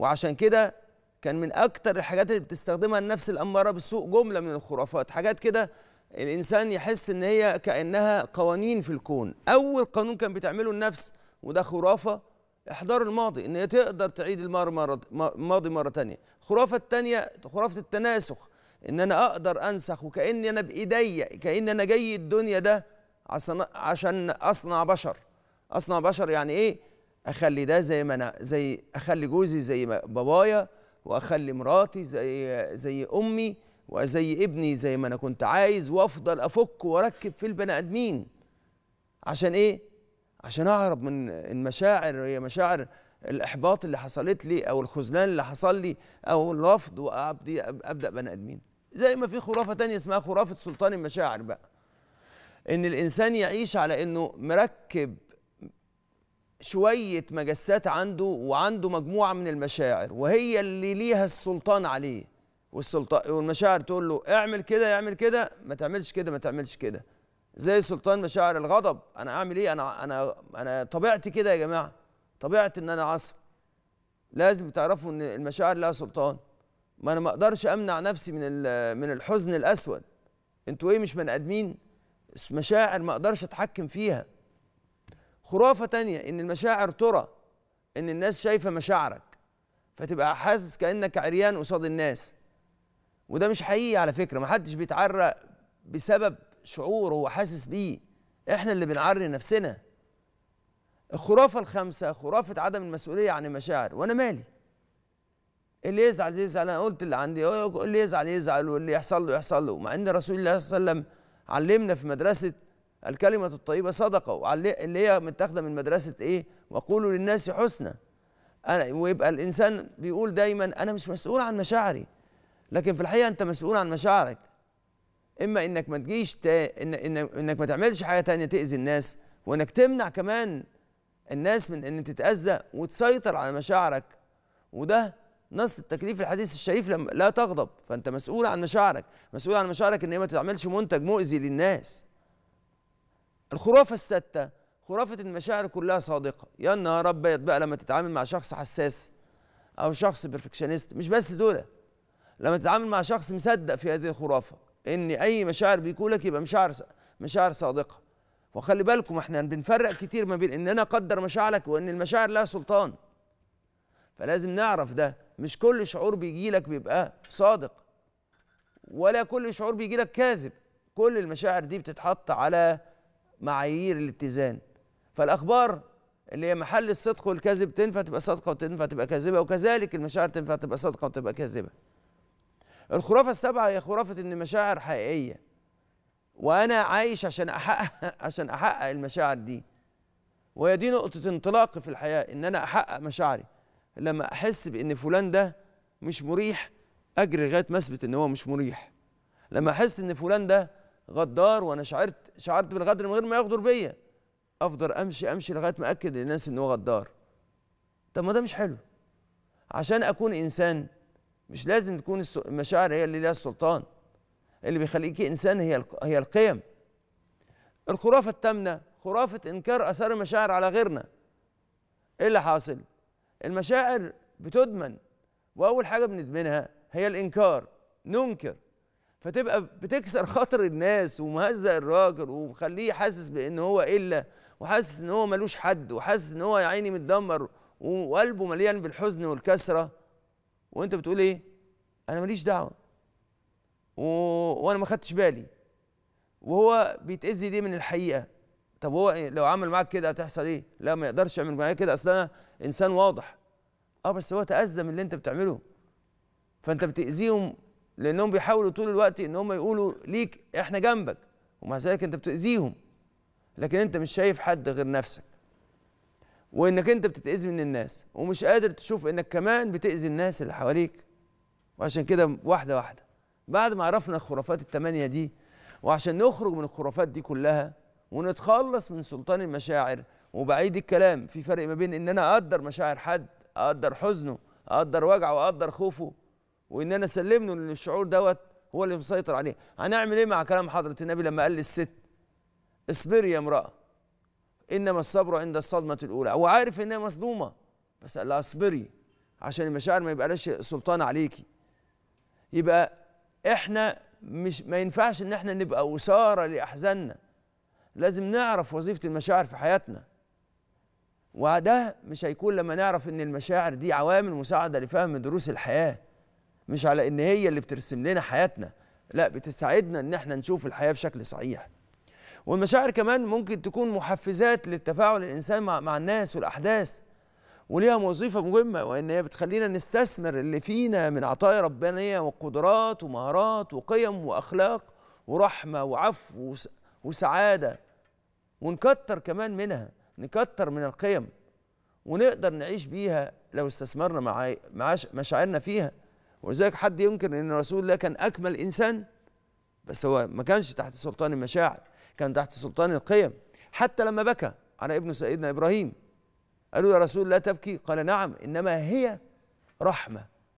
وعشان كده كان من اكتر الحاجات اللي بتستخدمها النفس الاماره بالسوء جمله من الخرافات حاجات كده الانسان يحس ان هي كانها قوانين في الكون اول قانون كان بتعمله النفس وده خرافه احضار الماضي ان هي تقدر تعيد الماضي مره ثانيه الخرافه الثانيه خرافه التناسخ ان انا اقدر انسخ وكاني انا بايديا كاني انا جاي الدنيا ده عشان اصنع بشر اصنع بشر يعني ايه اخلي ده زي ما انا زي اخلي جوزي زي بابايا واخلي مراتي زي زي امي وزي ابني زي ما انا كنت عايز وافضل افك واركب في البني ادمين عشان ايه عشان اهرب من المشاعر هي مشاعر الاحباط اللي حصلت لي او الخذلان اللي حصل لي او الرفض وابدي ابدا بني ادمين زي ما في خرافه تانية اسمها خرافه سلطان المشاعر بقى ان الانسان يعيش على انه مركب شوية مجسات عنده وعنده مجموعة من المشاعر وهي اللي ليها السلطان عليه والسلطان والمشاعر تقول له اعمل كده اعمل كده ما تعملش كده ما تعملش كده زي سلطان مشاعر الغضب انا اعمل ايه انا انا انا طبيعتي كده يا جماعه طبيعتي ان انا عصب لازم تعرفوا ان المشاعر لها سلطان ما انا ما اقدرش امنع نفسي من من الحزن الاسود انتوا ايه مش بني ادمين مشاعر ما اقدرش اتحكم فيها خرافة تانية إن المشاعر ترى إن الناس شايفة مشاعرك فتبقى حاسس كأنك عريان قصاد الناس وده مش حقيقي على فكرة محدش بيتعرى بسبب شعور هو حاسس بيه إحنا اللي بنعري نفسنا الخرافة الخامسة خرافة عدم المسؤولية عن المشاعر وأنا مالي اللي يزعل يزعل أنا قلت اللي عندي اللي يزعل يزعل واللي يحصل له يحصل له مع إن رسول الله صلى الله عليه وسلم علمنا في مدرسة الكلمة الطيبة صدقة اللي هي متاخدة من مدرسة إيه؟ وقولوا للناس حسنى أنا ويبقى الإنسان بيقول دايما أنا مش مسؤول عن مشاعري لكن في الحقيقة أنت مسؤول عن مشاعرك إما إنك ما تجيش تا إن إن إنك ما تعملش حاجة تانية تأذي الناس وإنك تمنع كمان الناس من إن تتأذى وتسيطر على مشاعرك وده نص التكليف الحديث الشريف لما لا تغضب فأنت مسؤول عن مشاعرك مسؤول عن مشاعرك إن هي ما تعملش منتج مؤذي للناس الخرافه السادسه خرافه المشاعر كلها صادقه يا نهار ابيض بقى لما تتعامل مع شخص حساس او شخص بيرفكشنست مش بس دول لما تتعامل مع شخص مصدق في هذه الخرافه ان اي مشاعر بيقولك يبقى مشاعر مشاعر صادقه وخلي بالكم احنا بنفرق كتير ما بين ان انا اقدر مشاعرك وان المشاعر لها سلطان فلازم نعرف ده مش كل شعور بيجي لك بيبقى صادق ولا كل شعور بيجي لك كاذب كل المشاعر دي بتتحط على معايير الاتزان فالاخبار اللي هي محل الصدق والكذب تنفع تبقى صادقه وتنفع تبقى كاذبه وكذلك المشاعر تنفع تبقى صادقه وتبقى كاذبه الخرافه السبعه هي خرافه ان المشاعر حقيقيه وانا عايش عشان احقق عشان احقق المشاعر دي وهي دي نقطه انطلاقي في الحياه ان انا احقق مشاعري لما احس بان فلان ده مش مريح اجري لغايه ما اثبت ان هو مش مريح لما احس ان فلان ده غدار وانا شعرت شعرت بالغدر من غير ما يغدر بيا افضل امشي امشي لغايه ما اكد للناس ان هو غدار طب ما ده مش حلو عشان اكون انسان مش لازم تكون المشاعر هي اللي ليها السلطان اللي بيخليك انسان هي هي القيم الخرافه الثامنه خرافه انكار اثار المشاعر على غيرنا ايه اللي حاصل المشاعر بتدمن واول حاجه بندمنها هي الانكار ننكر فتبقى بتكسر خاطر الناس ومهزق الراجل ومخليه حاسس بان هو الا وحاسس ان هو ملوش حد وحاسس ان هو يا عيني متدمر وقلبه مليان بالحزن والكسره وانت بتقول ايه انا ماليش دعوه و... وانا ما خدتش بالي وهو بيتاذي ليه من الحقيقه طب هو لو عمل معاك كده هتحصل ايه لا ما يقدرش يعمل معايا كده اصل انا انسان واضح اه بس هو تاذى من اللي انت بتعمله فانت بتاذيهم لانهم بيحاولوا طول الوقت ان هم يقولوا ليك احنا جنبك ومع ذلك انت بتاذيهم لكن انت مش شايف حد غير نفسك وانك انت بتتاذي من الناس ومش قادر تشوف انك كمان بتاذي الناس اللي حواليك وعشان كده واحده واحده بعد ما عرفنا الخرافات الثمانيه دي وعشان نخرج من الخرافات دي كلها ونتخلص من سلطان المشاعر وبعيد الكلام في فرق ما بين ان انا اقدر مشاعر حد اقدر حزنه اقدر وجعه اقدر خوفه وان انا اسلم له الشعور دوت هو اللي مسيطر عليه هنعمل ايه مع كلام حضره النبي لما قال للست اصبري يا امراه انما الصبر عند الصدمه الاولى هو عارف انها مصدومه بس قال لها اصبري عشان المشاعر ما يبقاش سلطان عليكي يبقى احنا مش ما ينفعش ان احنا نبقى وساره لاحزاننا لازم نعرف وظيفه المشاعر في حياتنا وده مش هيكون لما نعرف ان المشاعر دي عوامل مساعده لفهم دروس الحياه مش على ان هي اللي بترسم لنا حياتنا لا بتساعدنا ان احنا نشوف الحياه بشكل صحيح والمشاعر كمان ممكن تكون محفزات للتفاعل الانسان مع, مع الناس والاحداث وليها وظيفه مهمه وان هي بتخلينا نستثمر اللي فينا من عطايا ربانيه وقدرات ومهارات وقيم واخلاق ورحمه وعفو وسعاده ونكتر كمان منها نكتر من القيم ونقدر نعيش بيها لو استثمرنا مشاعرنا فيها ولذلك حد ينكر ان رسول الله كان اكمل انسان بس هو ما كانش تحت سلطان المشاعر كان تحت سلطان القيم حتى لما بكى على ابن سيدنا ابراهيم قالوا يا رسول الله تبكي قال نعم انما هي رحمه